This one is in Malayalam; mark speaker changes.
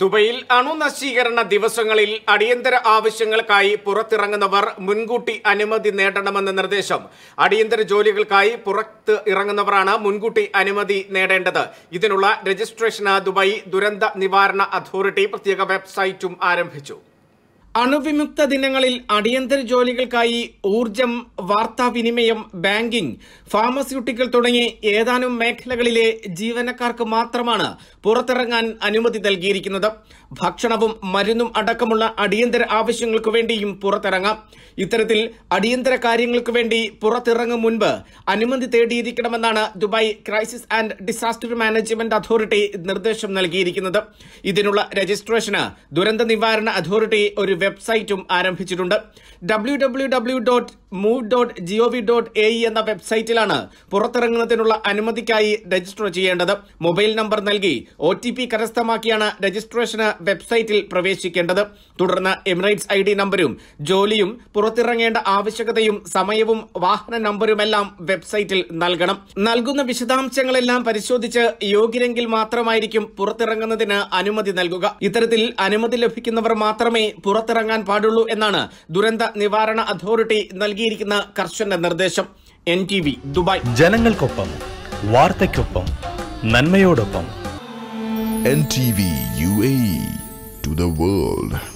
Speaker 1: ദുബൈയിൽ അണുനശീകരണ ദിവസങ്ങളിൽ അടിയന്തര ആവശ്യങ്ങൾക്കായി പുറത്തിറങ്ങുന്നവർ മുൻകൂട്ടി അനുമതി നേടണമെന്ന നിർദ്ദേശം അടിയന്തര ജോലികൾക്കായി പുറത്ത് ഇറങ്ങുന്നവരാണ് മുൻകൂട്ടി അനുമതി നേടേണ്ടത് ഇതിനുള്ള രജിസ്ട്രേഷന് ദുബായ് ദുരന്ത നിവാരണ അതോറിറ്റി പ്രത്യേക വെബ്സൈറ്റും ആരംഭിച്ചു അണുവിമുക്ത ദിനങ്ങളിൽ അടിയന്തര ജോലികൾക്കായി ഊർജം വാർത്താവിനിമയം ബാങ്കിംഗ് ഫാർമസ്യൂട്ടിക്കൽ തുടങ്ങി ഏതാനും മേഖലകളിലെ ജീവനക്കാർക്ക് മാത്രമാണ് പുറത്തിറങ്ങാൻ അനുമതി നൽകിയിരിക്കുന്നത് ഭക്ഷണവും മരുന്നും അടക്കമുള്ള അടിയന്തര ആവശ്യങ്ങൾക്കു വേണ്ടിയും പുറത്തിറങ്ങാം ഇത്തരത്തിൽ അടിയന്തര കാര്യങ്ങൾക്കു വേണ്ടി പുറത്തിറങ്ങും മുൻപ് അനുമതി തേടിയിരിക്കണമെന്നാണ് Dubai crisis and disaster management authority നിർദ്ദേശം നൽകിയിരിക്കുന്നത് ഇതിനുള്ള രജിസ്ട്രേഷന് ദുരന്ത നിവാരണ അതോറിറ്റി ഒരു വെബ്സൈറ്റും ആരംഭിച്ചിട്ടുണ്ട് W W W dot move dot G O V dot A എന്ന വെബ്സൈറ്റിലാണ് പുറത്തിറങ്ങുന്നതിനുള്ള അനുമതിക്കായി രജിസ്റ്റർ ചെയ്യേണ്ടത് മൊബൈൽ നമ്പർ നൽകി ഒ ടി പി കരസ്ഥമാക്കിയാണ് രജിസ്ട്രേഷന് വെബ്സൈറ്റിൽ പ്രവേശിക്കേണ്ടത് തുടർന്ന് എമിറേറ്റ്സ് ഐ ഡി നമ്പരും ജോലിയും പുറത്തിറങ്ങേണ്ട ആവശ്യകതയും സമയവും വാഹന നമ്പരുമെല്ലാം വെബ്സൈറ്റിൽ നൽകണം നൽകുന്ന വിശദാംശങ്ങളെല്ലാം പരിശോധിച്ച് യോഗ്യരെങ്കിൽ മാത്രമായിരിക്കും പുറത്തിറങ്ങുന്നതിന് അനുമതി നൽകുക ഇത്തരത്തിൽ അനുമതി ലഭിക്കുന്നവർ മാത്രമേ പുറത്ത് പുറത്തിറങ്ങാൻ പാടുള്ളൂ എന്നാണ് ദുരന്ത നിവാരണ അതോറിറ്റി നൽകിയിരിക്കുന്ന കർശന നിർദ്ദേശം എൻ ടി വി ദുബായ് ജനങ്ങൾക്കൊപ്പം വാർത്തയ്ക്കൊപ്പം നന്മയോടൊപ്പം N T V U A to the world